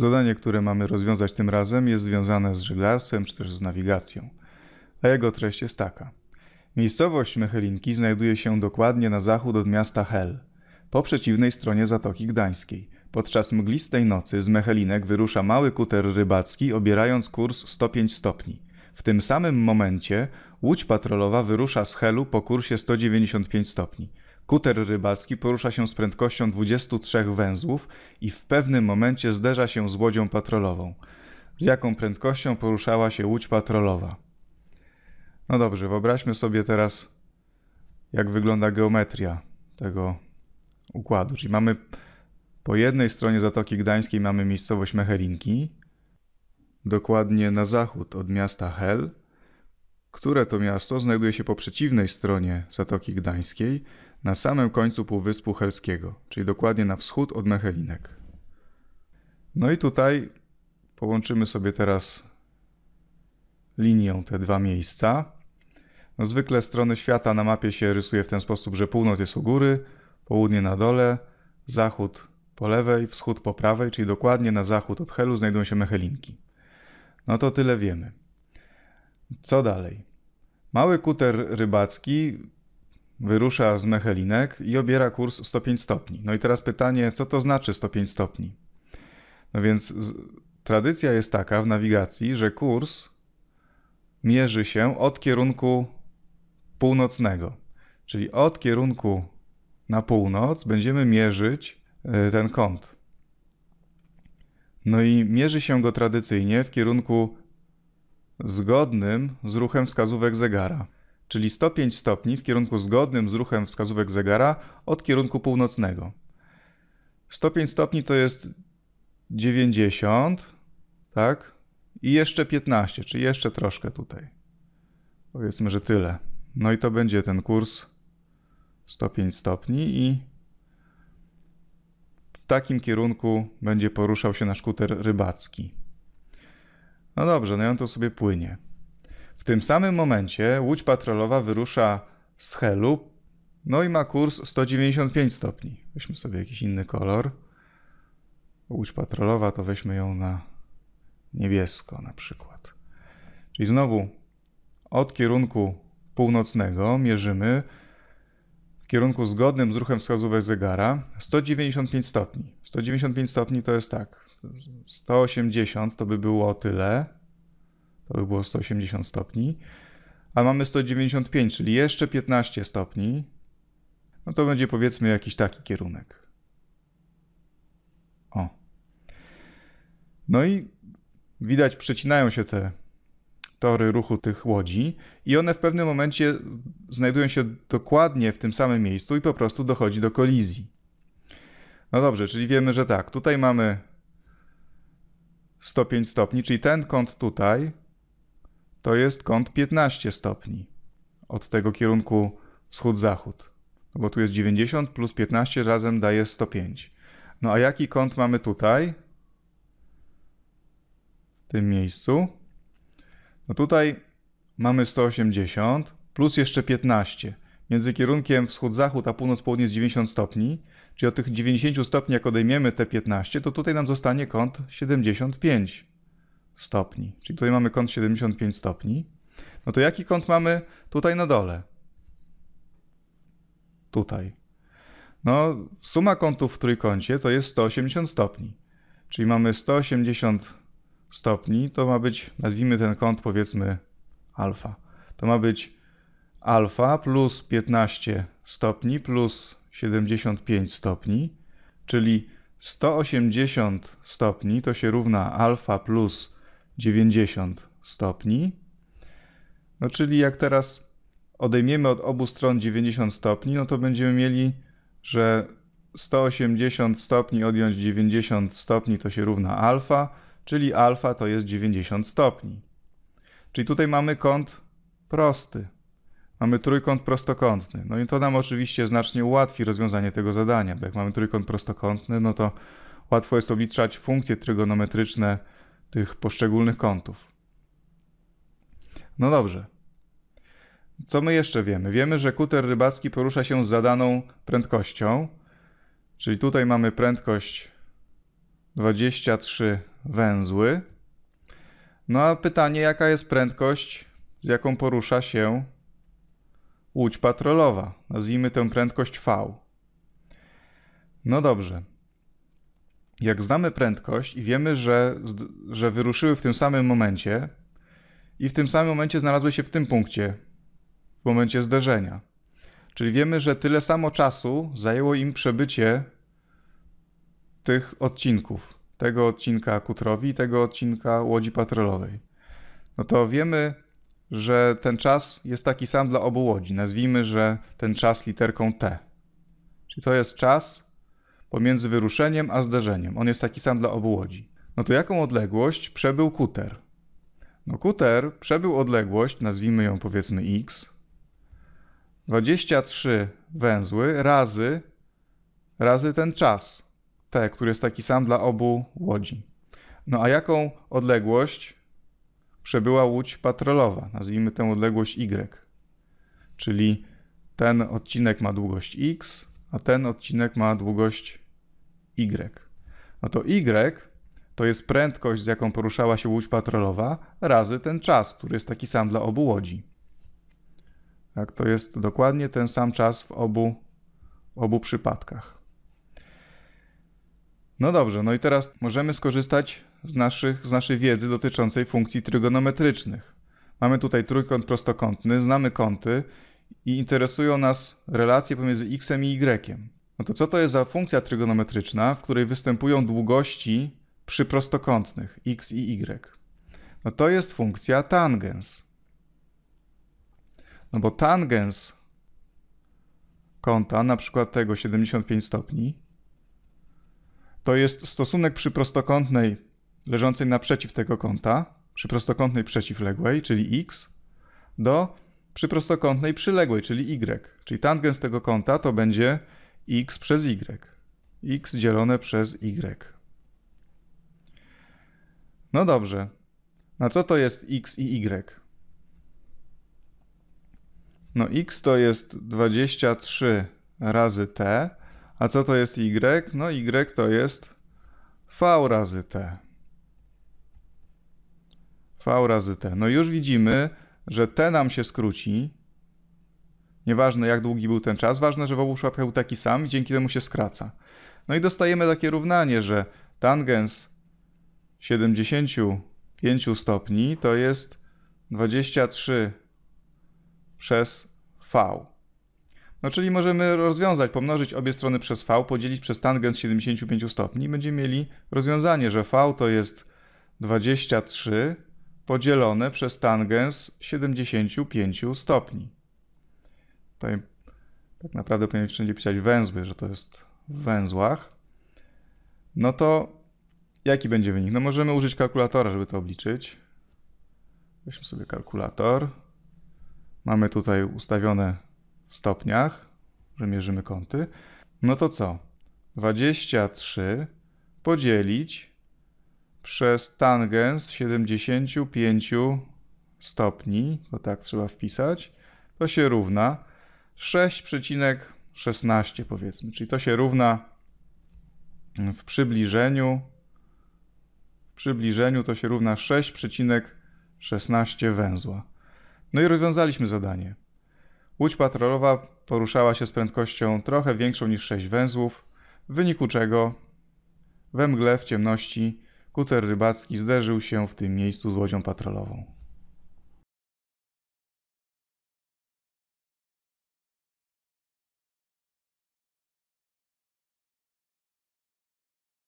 Zadanie, które mamy rozwiązać tym razem, jest związane z żeglarstwem czy też z nawigacją. A jego treść jest taka. Miejscowość Mechelinki znajduje się dokładnie na zachód od miasta Hel, po przeciwnej stronie Zatoki Gdańskiej. Podczas mglistej nocy z Mechelinek wyrusza mały kuter rybacki, obierając kurs 105 stopni. W tym samym momencie łódź patrolowa wyrusza z Helu po kursie 195 stopni. Kuter rybacki porusza się z prędkością 23 węzłów i w pewnym momencie zderza się z łodzią patrolową. Z jaką prędkością poruszała się łódź patrolowa? No dobrze, wyobraźmy sobie teraz, jak wygląda geometria tego układu. Czyli mamy po jednej stronie Zatoki Gdańskiej mamy miejscowość Mechelinki, dokładnie na zachód od miasta Hel, które to miasto znajduje się po przeciwnej stronie Zatoki Gdańskiej, na samym końcu Półwyspu Helskiego, czyli dokładnie na wschód od Mechelinek. No i tutaj połączymy sobie teraz linią te dwa miejsca. No zwykle strony świata na mapie się rysuje w ten sposób, że północ jest u góry, południe na dole, zachód po lewej, wschód po prawej, czyli dokładnie na zachód od Helu znajdują się Mechelinki. No to tyle wiemy. Co dalej? Mały kuter rybacki Wyrusza z Mechelinek i obiera kurs 105 stopni. No i teraz pytanie, co to znaczy 105 stopni? No więc tradycja jest taka w nawigacji, że kurs mierzy się od kierunku północnego. Czyli od kierunku na północ będziemy mierzyć e, ten kąt. No i mierzy się go tradycyjnie w kierunku zgodnym z ruchem wskazówek zegara czyli 105 stopni w kierunku zgodnym z ruchem wskazówek zegara od kierunku północnego. 105 stopni to jest 90, tak? I jeszcze 15, czyli jeszcze troszkę tutaj. Powiedzmy, że tyle. No i to będzie ten kurs 105 stopni i w takim kierunku będzie poruszał się nasz kuter rybacki. No dobrze, no i on to sobie płynie. W tym samym momencie łódź patrolowa wyrusza z Helu, no i ma kurs 195 stopni. Weźmy sobie jakiś inny kolor. Łódź patrolowa to weźmy ją na niebiesko na przykład. Czyli znowu od kierunku północnego mierzymy w kierunku zgodnym z ruchem wskazówek zegara 195 stopni. 195 stopni to jest tak, 180 to by było tyle, to by było 180 stopni. A mamy 195, czyli jeszcze 15 stopni. No to będzie powiedzmy jakiś taki kierunek. O. No i widać, przecinają się te tory ruchu tych łodzi, i one w pewnym momencie znajdują się dokładnie w tym samym miejscu i po prostu dochodzi do kolizji. No dobrze, czyli wiemy, że tak, tutaj mamy 105 stopni, czyli ten kąt tutaj to jest kąt 15 stopni od tego kierunku wschód-zachód. No bo tu jest 90 plus 15 razem daje 105. No a jaki kąt mamy tutaj? W tym miejscu. No tutaj mamy 180 plus jeszcze 15. Między kierunkiem wschód-zachód a północ-południe jest 90 stopni, czyli od tych 90 stopni jak odejmiemy te 15, to tutaj nam zostanie kąt 75 stopni, czyli tutaj mamy kąt 75 stopni, no to jaki kąt mamy tutaj na dole? Tutaj. No, suma kątów w trójkącie to jest 180 stopni. Czyli mamy 180 stopni, to ma być, nazwijmy ten kąt powiedzmy alfa. To ma być alfa plus 15 stopni plus 75 stopni, czyli 180 stopni to się równa alfa plus 90 stopni. No czyli jak teraz odejmiemy od obu stron 90 stopni, no to będziemy mieli, że 180 stopni odjąć 90 stopni to się równa alfa, czyli alfa to jest 90 stopni. Czyli tutaj mamy kąt prosty. Mamy trójkąt prostokątny. No i to nam oczywiście znacznie ułatwi rozwiązanie tego zadania, bo jak mamy trójkąt prostokątny, no to łatwo jest obliczać funkcje trygonometryczne tych poszczególnych kątów. No dobrze. Co my jeszcze wiemy? Wiemy, że kuter rybacki porusza się z zadaną prędkością, czyli tutaj mamy prędkość 23 węzły. No a pytanie, jaka jest prędkość, z jaką porusza się łódź patrolowa? Nazwijmy tę prędkość V. No dobrze jak znamy prędkość i wiemy, że, że wyruszyły w tym samym momencie i w tym samym momencie znalazły się w tym punkcie, w momencie zderzenia. Czyli wiemy, że tyle samo czasu zajęło im przebycie tych odcinków. Tego odcinka Kutrowi i tego odcinka łodzi patrolowej. No to wiemy, że ten czas jest taki sam dla obu łodzi. Nazwijmy, że ten czas literką T. Czyli to jest czas pomiędzy wyruszeniem a zderzeniem. On jest taki sam dla obu łodzi. No to jaką odległość przebył kuter? No kuter przebył odległość, nazwijmy ją powiedzmy x, 23 węzły razy, razy ten czas, t, który jest taki sam dla obu łodzi. No a jaką odległość przebyła łódź patrolowa? Nazwijmy tę odległość y. Czyli ten odcinek ma długość x, a ten odcinek ma długość y. No to y to jest prędkość, z jaką poruszała się łódź patrolowa, razy ten czas, który jest taki sam dla obu łodzi. Tak, to jest dokładnie ten sam czas w obu, obu przypadkach. No dobrze, no i teraz możemy skorzystać z, naszych, z naszej wiedzy dotyczącej funkcji trygonometrycznych. Mamy tutaj trójkąt prostokątny, znamy kąty i interesują nas relacje pomiędzy x i y. No to co to jest za funkcja trygonometryczna, w której występują długości przy prostokątnych x i y? No to jest funkcja tangens. No bo tangens kąta, na przykład tego 75 stopni, to jest stosunek przy prostokątnej leżącej naprzeciw tego kąta, przy prostokątnej przeciwległej, czyli x, do przy prostokątnej przyległej, czyli y. Czyli tangens tego kąta to będzie x przez y. x dzielone przez y. No dobrze. Na co to jest x i y? No x to jest 23 razy t, a co to jest y? No y to jest v razy t. v razy t. No już widzimy, że T nam się skróci. Nieważne jak długi był ten czas, ważne, że w obu przypadkach był taki sam i dzięki temu się skraca. No i dostajemy takie równanie, że tangens 75 stopni to jest 23 przez V. No czyli możemy rozwiązać, pomnożyć obie strony przez V, podzielić przez tangens 75 stopni i będziemy mieli rozwiązanie, że V to jest 23 podzielone przez tangens 75 stopni. Tutaj tak naprawdę powinien wszędzie pisać węzły, że to jest w węzłach. No to jaki będzie wynik? No możemy użyć kalkulatora, żeby to obliczyć. Weźmy sobie kalkulator. Mamy tutaj ustawione w stopniach, że mierzymy kąty. No to co? 23 podzielić przez tangens 75 stopni, to tak trzeba wpisać, to się równa 6,16 powiedzmy, czyli to się równa w przybliżeniu, w przybliżeniu to się równa 6,16 węzła. No i rozwiązaliśmy zadanie. Łódź patrolowa poruszała się z prędkością trochę większą niż 6 węzłów, w wyniku czego we mgle, w ciemności Kuter rybacki zderzył się w tym miejscu z łodzią patrolową.